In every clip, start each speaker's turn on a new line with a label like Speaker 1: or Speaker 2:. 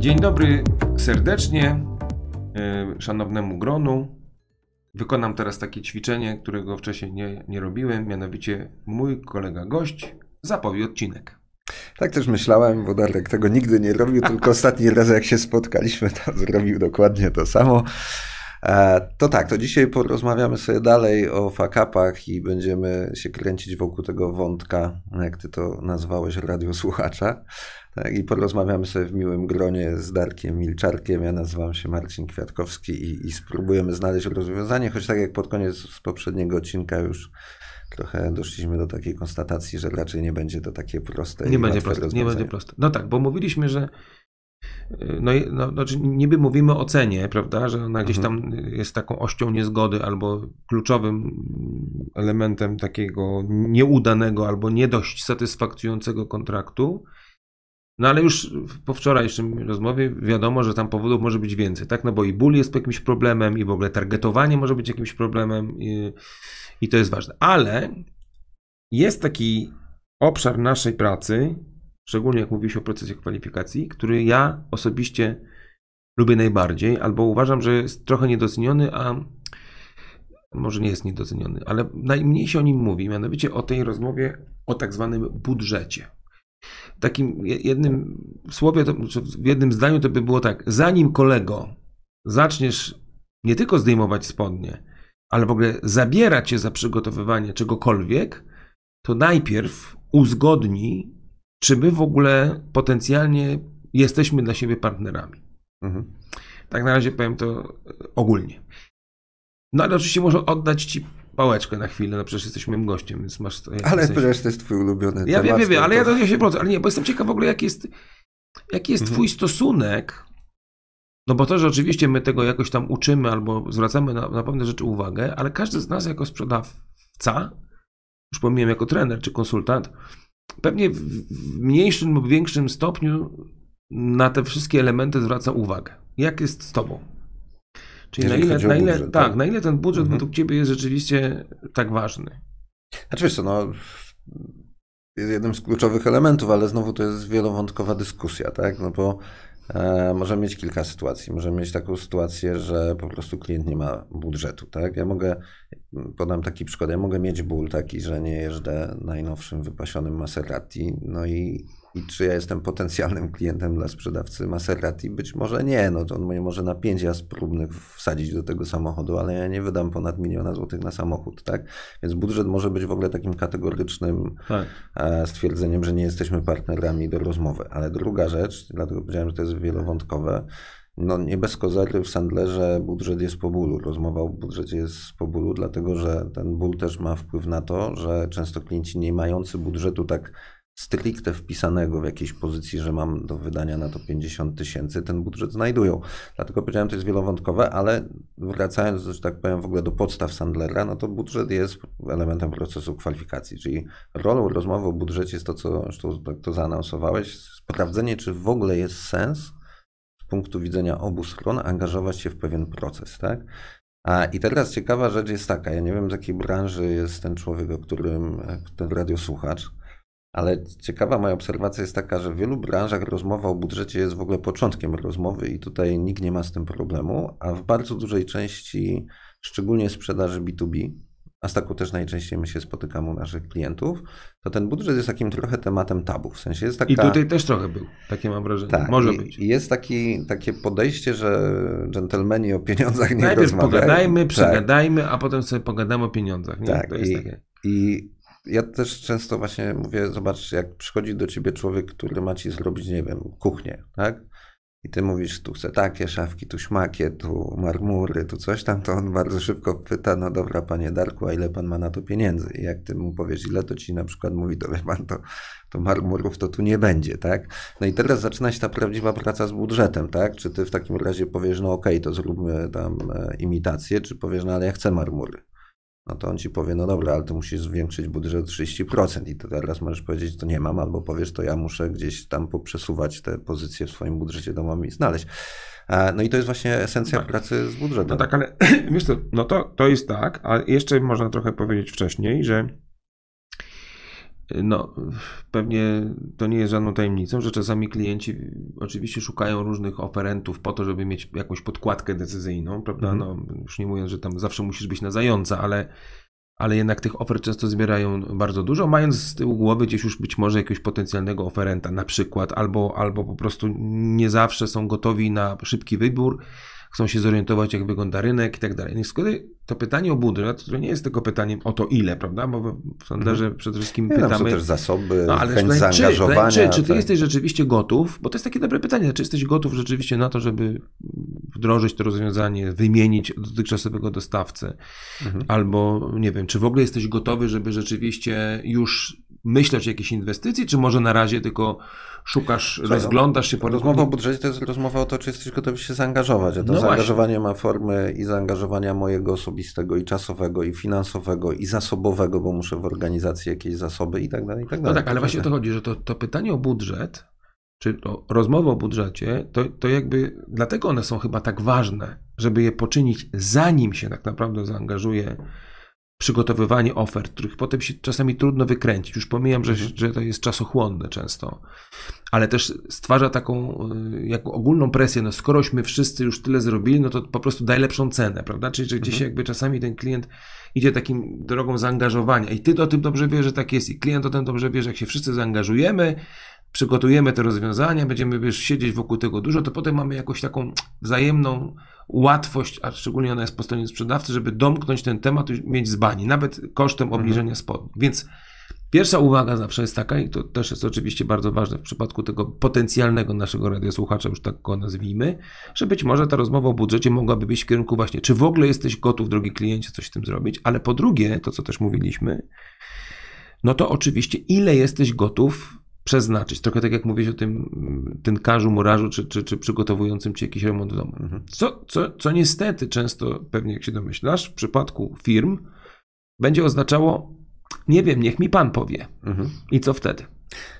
Speaker 1: Dzień dobry serdecznie e, szanownemu gronu. Wykonam teraz takie ćwiczenie, którego wcześniej nie, nie robiłem, mianowicie mój kolega gość zapowie odcinek.
Speaker 2: Tak też myślałem, bo Darek tego nigdy nie robił, tylko ostatni raz jak się spotkaliśmy, to zrobił dokładnie to samo. E, to tak, to dzisiaj porozmawiamy sobie dalej o fakapach i będziemy się kręcić wokół tego wątka, jak ty to nazwałeś, radiosłuchacza. słuchacza. Tak, I porozmawiamy sobie w miłym gronie z Darkiem Milczarkiem. Ja nazywam się Marcin Kwiatkowski i, i spróbujemy znaleźć rozwiązanie, choć tak jak pod koniec z poprzedniego odcinka już trochę doszliśmy do takiej konstatacji, że raczej nie będzie to takie proste. Nie będzie proste, nie będzie proste.
Speaker 1: No tak, bo mówiliśmy, że y, no, no, znaczy niby mówimy o cenie, prawda, że ona gdzieś mhm. tam jest taką ością niezgody albo kluczowym elementem takiego nieudanego albo nie dość satysfakcjonującego kontraktu. No ale już po wczorajszym rozmowie wiadomo, że tam powodów może być więcej, tak? No bo i ból jest jakimś problemem, i w ogóle targetowanie może być jakimś problemem, i, i to jest ważne. Ale jest taki obszar naszej pracy, szczególnie jak mówi się o procesie kwalifikacji, który ja osobiście lubię najbardziej, albo uważam, że jest trochę niedoceniony, a może nie jest niedoceniony, ale najmniej się o nim mówi, mianowicie o tej rozmowie o tak zwanym budżecie takim jednym słowie, to, w jednym zdaniu to by było tak, zanim kolego zaczniesz nie tylko zdejmować spodnie, ale w ogóle zabierać się za przygotowywanie czegokolwiek, to najpierw uzgodni, czy my w ogóle potencjalnie jesteśmy dla siebie partnerami. Mhm. Tak na razie powiem to ogólnie. No ale oczywiście może oddać ci pałeczkę na chwilę, no przecież jesteś moim gościem,
Speaker 2: więc masz... To, ale sensie... to jest twój ulubiony Ja wiem, wiem, wiem,
Speaker 1: ale to... ja, ja się brodzę, ale nie, bo jestem ciekaw w ogóle, jaki jest, jaki jest mhm. twój stosunek, no bo to, że oczywiście my tego jakoś tam uczymy albo zwracamy na, na pewne rzeczy uwagę, ale każdy z nas jako sprzedawca, już pomijam jako trener czy konsultant, pewnie w mniejszym lub większym stopniu na te wszystkie elementy zwraca uwagę. Jak jest z tobą? Czyli na ile, na ile, budżet, tak, tak,
Speaker 2: na ile ten budżet mhm. według
Speaker 1: ciebie jest rzeczywiście tak ważny?
Speaker 2: Znaczy wiesz co, no jest jednym z kluczowych elementów, ale znowu to jest wielowątkowa dyskusja, tak? No bo e, możemy mieć kilka sytuacji. Możemy mieć taką sytuację, że po prostu klient nie ma budżetu, tak? Ja mogę, podam taki przykład, ja mogę mieć ból taki, że nie jeżdżę najnowszym wypasionym Maserati, no i i czy ja jestem potencjalnym klientem dla sprzedawcy Maserati? Być może nie. No to on może na pięć jazd próbnych wsadzić do tego samochodu, ale ja nie wydam ponad miliona złotych na samochód, tak? Więc budżet może być w ogóle takim kategorycznym tak. E, stwierdzeniem, że nie jesteśmy partnerami do rozmowy. Ale druga rzecz, dlatego powiedziałem, że to jest wielowątkowe, no nie bez kozary w Sandlerze budżet jest po bólu. Rozmowa o budżecie jest po bólu, dlatego że ten ból też ma wpływ na to, że często klienci nie mający budżetu tak stricte wpisanego w jakiejś pozycji, że mam do wydania na to 50 tysięcy, ten budżet znajdują. Dlatego powiedziałem, to jest wielowątkowe, ale wracając, że tak powiem, w ogóle do podstaw Sandlera, no to budżet jest elementem procesu kwalifikacji, czyli rolą rozmowy o budżecie jest to, co zresztą to, tak to zaanonsowałeś, sprawdzenie, czy w ogóle jest sens z punktu widzenia obu stron angażować się w pewien proces, tak? A i teraz ciekawa rzecz jest taka, ja nie wiem z jakiej branży jest ten człowiek, o którym ten radiosłuchacz, ale ciekawa moja obserwacja jest taka, że w wielu branżach rozmowa o budżecie jest w ogóle początkiem rozmowy i tutaj nikt nie ma z tym problemu, a w bardzo dużej części, szczególnie sprzedaży B2B, a z taką też najczęściej my się spotykamy u naszych klientów, to ten budżet jest takim trochę tematem tabu. W sensie jest taka... I tutaj też trochę był, takie mam wrażenie. Tak, Może i, być. I jest taki, takie podejście, że dżentelmeni o pieniądzach nie Najpierw rozmawiają. pogadajmy, tak. przegadajmy,
Speaker 1: tak. a potem sobie pogadamy o pieniądzach. Nie? Tak. I,
Speaker 2: I ja też często właśnie mówię, zobacz, jak przychodzi do ciebie człowiek, który ma ci zrobić, nie wiem, kuchnię, tak? I ty mówisz, tu chcę takie szafki, tu śmakie, tu marmury, tu coś tam, to on bardzo szybko pyta, no dobra, panie Darku, a ile pan ma na to pieniędzy? I jak ty mu powiesz, ile to ci na przykład mówi, to wie pan, to, to marmurów to tu nie będzie, tak? No i teraz zaczyna się ta prawdziwa praca z budżetem, tak? Czy ty w takim razie powiesz, no okej, okay, to zróbmy tam e, imitację, czy powiesz, no ale ja chcę marmury, no to on ci powie, no dobra, ale to musisz zwiększyć budżet o 30% i to teraz możesz powiedzieć, to nie mam, albo powiesz, to ja muszę gdzieś tam poprzesuwać te pozycje w swoim budżecie domowym i znaleźć. E, no i to jest właśnie esencja tak. pracy z budżetem. No tak, ale wiesz co, no to, to jest tak, a jeszcze można trochę powiedzieć wcześniej, że
Speaker 1: no, pewnie to nie jest żadną tajemnicą, że czasami klienci oczywiście szukają różnych oferentów po to, żeby mieć jakąś podkładkę decyzyjną, prawda? Mhm. No, już nie mówiąc, że tam zawsze musisz być na zająca, ale, ale jednak tych ofert często zbierają bardzo dużo, mając z tyłu głowy gdzieś już być może jakiegoś potencjalnego oferenta na przykład, albo, albo po prostu nie zawsze są gotowi na szybki wybór chcą się zorientować, jak wygląda rynek i tak dalej. No Skoro to pytanie o budżet, no to nie jest tylko pytaniem o to ile, prawda? Bo w sondaże mhm. przede wszystkim nie, pytamy... Tam też zasoby, no, ale chęć zaangażowania. Czy, czy, czy ty tak. jesteś rzeczywiście gotów, bo to jest takie dobre pytanie, czy jesteś gotów rzeczywiście na to, żeby wdrożyć to rozwiązanie, wymienić dotychczasowego dostawcę, mhm. albo nie wiem, czy w ogóle jesteś gotowy, żeby rzeczywiście już myśleć o jakiejś inwestycji, czy może na razie tylko szukasz, Słuchaj, no, rozglądasz się po Rozmowa o budżecie
Speaker 2: to jest rozmowa o to, czy jesteś gotowy się zaangażować, a to no zaangażowanie właśnie. ma formy i zaangażowania mojego osobistego, i czasowego, i finansowego, i zasobowego, bo muszę w organizacji jakieś zasoby i tak dalej, i tak no dalej. No tak, ale właśnie o to
Speaker 1: chodzi, że to, to pytanie o budżet, czy to rozmowy o budżecie, to, to jakby dlatego one są chyba tak ważne, żeby je poczynić zanim się tak naprawdę zaangażuje przygotowywanie ofert, których potem się czasami trudno wykręcić. Już pomijam, że, mhm. że to jest czasochłonne często, ale też stwarza taką y, jaką ogólną presję, no skorośmy wszyscy już tyle zrobili, no to po prostu daj lepszą cenę, prawda? Czyli, że gdzieś mhm. jakby czasami ten klient idzie takim drogą zaangażowania i ty o tym dobrze wiesz, że tak jest i klient o tym dobrze wie, że jak się wszyscy zaangażujemy, przygotujemy te rozwiązania, będziemy wiesz, siedzieć wokół tego dużo, to potem mamy jakąś taką wzajemną łatwość, a szczególnie ona jest po stronie sprzedawcy, żeby domknąć ten temat i mieć zbani, nawet kosztem mhm. obniżenia spodni. Więc Pierwsza uwaga zawsze jest taka, i to też jest oczywiście bardzo ważne w przypadku tego potencjalnego naszego radiosłuchacza, już tak go nazwijmy, że być może ta rozmowa o budżecie mogłaby być w kierunku właśnie, czy w ogóle jesteś gotów, drogi kliencie, coś z tym zrobić, ale po drugie, to co też mówiliśmy, no to oczywiście ile jesteś gotów przeznaczyć. Trochę tak jak mówisz o tym tynkarzu, murarzu, czy, czy, czy przygotowującym ci jakiś remont domu. Mhm. Co, co, co niestety często, pewnie jak się domyślasz, w przypadku firm będzie oznaczało, nie wiem, niech mi pan powie. Mhm. I co wtedy?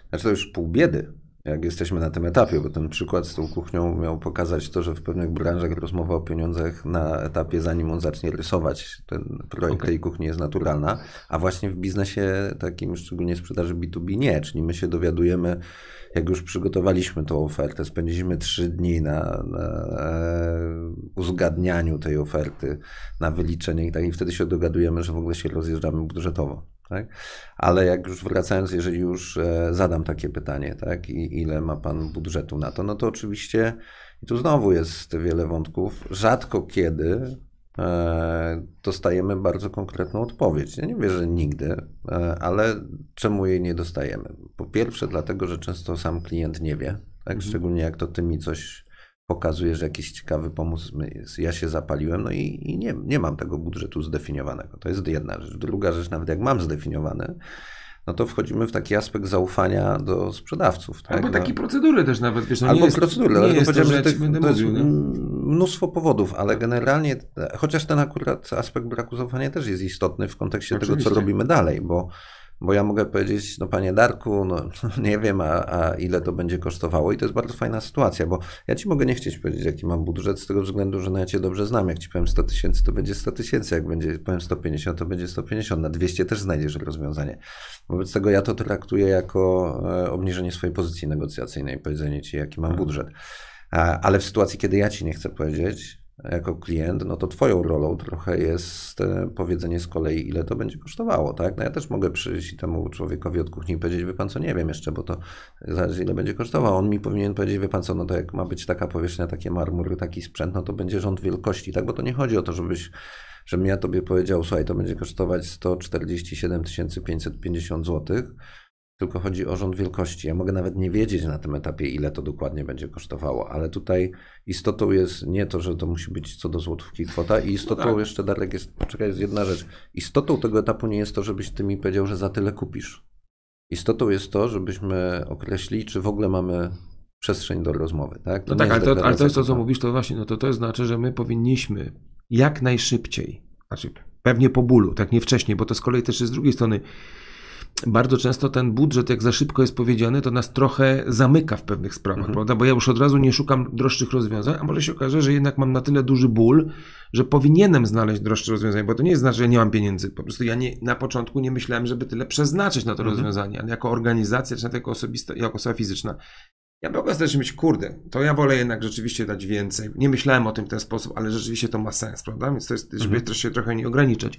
Speaker 2: Znaczy to już pół biedy, jak jesteśmy na tym etapie, bo ten przykład z tą kuchnią miał pokazać to, że w pewnych branżach rozmowa o pieniądzach na etapie, zanim on zacznie rysować ten projekt okay. tej kuchni jest naturalna, a właśnie w biznesie takim, szczególnie sprzedaży B2B nie, czyli my się dowiadujemy, jak już przygotowaliśmy tą ofertę, spędziliśmy trzy dni na, na e, uzgadnianiu tej oferty, na wyliczenie i tak i wtedy się dogadujemy, że w ogóle się rozjeżdżamy budżetowo. Tak? Ale jak już wracając, jeżeli już e, zadam takie pytanie, tak, i ile ma Pan budżetu na to, no to oczywiście, i tu znowu jest wiele wątków, rzadko kiedy e, dostajemy bardzo konkretną odpowiedź. Ja nie wiem, że nigdy, e, ale czemu jej nie dostajemy? Po pierwsze, dlatego, że często sam klient nie wie, tak? Mhm. szczególnie jak to ty mi coś pokazujesz jakiś ciekawy pomysł, ja się zapaliłem, no i, i, nie, nie mam tego budżetu zdefiniowanego. To jest jedna rzecz. Druga rzecz, nawet jak mam zdefiniowane, no to wchodzimy w taki aspekt zaufania do sprzedawców. Tak? Albo no. takiej procedury też nawet, wiesz, no Albo procedury, ale jest to, że to jest mnóstwo powodów, ale generalnie, chociaż ten akurat aspekt braku zaufania też jest istotny w kontekście Oczywiście. tego, co robimy dalej, bo bo ja mogę powiedzieć, no panie Darku, no nie wiem, a, a, ile to będzie kosztowało i to jest bardzo fajna sytuacja, bo ja ci mogę nie chcieć powiedzieć, jaki mam budżet, z tego względu, że no ja cię dobrze znam, jak ci powiem 100 tysięcy, to będzie 100 tysięcy, jak będzie, powiem 150, to będzie 150, na 200 też znajdziesz rozwiązanie. Wobec tego ja to traktuję jako e, obniżenie swojej pozycji negocjacyjnej, powiedzenie ci, jaki mam mhm. budżet. Ale w sytuacji, kiedy ja ci nie chcę powiedzieć, jako klient, no to twoją rolą trochę jest e, powiedzenie z kolei, ile to będzie kosztowało, tak? No ja też mogę przyjść temu człowiekowi od kuchni i powiedzieć, wie pan co, nie wiem jeszcze, bo to zależy, ile będzie kosztowało. On mi powinien powiedzieć, wie pan co, no to jak ma być taka powierzchnia, takie marmury, taki sprzęt, no to będzie rząd wielkości, tak? Bo to nie chodzi o to, żebyś żebym ja tobie powiedział, słuchaj, to będzie kosztować 147 550 zł, tylko chodzi o rząd wielkości. Ja mogę nawet nie wiedzieć na tym etapie, ile to dokładnie będzie kosztowało, ale tutaj istotą jest nie to, że to musi być co do złotówki kwota i no istotą no tak. jeszcze, Darek, jest, poczekaj, jest jedna rzecz. Istotą tego etapu nie jest to, żebyś ty mi powiedział, że za tyle kupisz. Istotą jest to, żebyśmy określili, czy w ogóle mamy przestrzeń do rozmowy. Tak, no to no tak, ale to, ale to jest to, co
Speaker 1: mówisz, to właśnie, no to, to znaczy, że my powinniśmy jak najszybciej, znaczy pewnie po bólu, tak nie wcześniej, bo to z kolei też jest z drugiej strony bardzo często ten budżet, jak za szybko jest powiedziany, to nas trochę zamyka w pewnych sprawach, mhm. prawda? Bo ja już od razu nie szukam droższych rozwiązań, a może się okaże, że jednak mam na tyle duży ból, że powinienem znaleźć droższe rozwiązanie, bo to nie jest znaczy, że ja nie mam pieniędzy. Po prostu ja nie, na początku nie myślałem, żeby tyle przeznaczyć na to mhm. rozwiązanie, ale jako organizacja, czy nawet jako, osobista, jako osoba fizyczna. Ja mogę też myśleć, kurde, to ja wolę jednak rzeczywiście dać więcej. Nie myślałem o tym w ten sposób, ale rzeczywiście to ma sens, prawda? Więc to jest, żeby mhm. też się trochę nie ograniczać.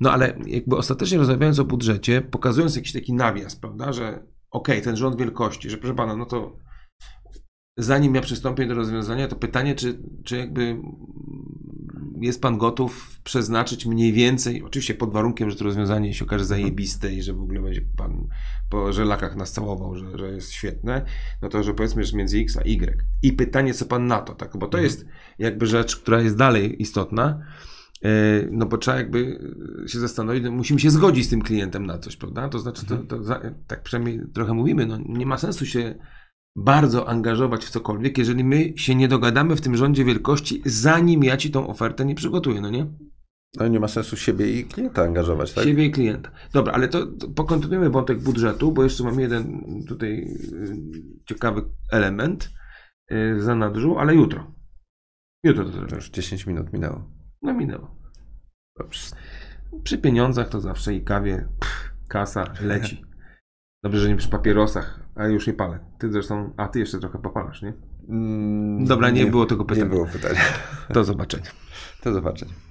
Speaker 1: No ale jakby ostatecznie rozmawiając o budżecie, pokazując jakiś taki nawias, prawda, że okej, okay, ten rząd wielkości, że proszę pana, no to zanim ja przystąpię do rozwiązania, to pytanie, czy, czy jakby jest pan gotów przeznaczyć mniej więcej, oczywiście pod warunkiem, że to rozwiązanie się okaże zajebiste i że w ogóle będzie pan po żelakach nas całował, że, że jest świetne, no to że powiedzmy, że między X a Y. I pytanie, co pan na to, tak? Bo to mhm. jest jakby rzecz, która jest dalej istotna E, no bo trzeba jakby e, się zastanowić, no musimy się zgodzić z tym klientem na coś, prawda? To znaczy, to, mhm. to za, tak przynajmniej trochę mówimy, no nie ma sensu się bardzo angażować w cokolwiek, jeżeli my się nie dogadamy w tym rządzie wielkości, zanim ja ci tą ofertę nie przygotuję, no nie?
Speaker 2: No nie ma sensu siebie i klienta angażować, tak? Siebie
Speaker 1: i klienta. Dobra, ale to, to pokontynuujmy wątek budżetu, bo jeszcze mam jeden tutaj e, ciekawy element yy, za nadrzu, ale jutro. Jutro to zrobimy. Już 10 minut minęło. No minęło. Dobrze. Przy pieniądzach to zawsze i kawie pff, kasa leci. Dobrze, że nie przy papierosach, a już nie palę. Ty zresztą, a ty jeszcze trochę popalasz, nie? Mm, Dobra, nie, nie było tego pytania. Nie było pytania. Do zobaczenia. Do zobaczenia.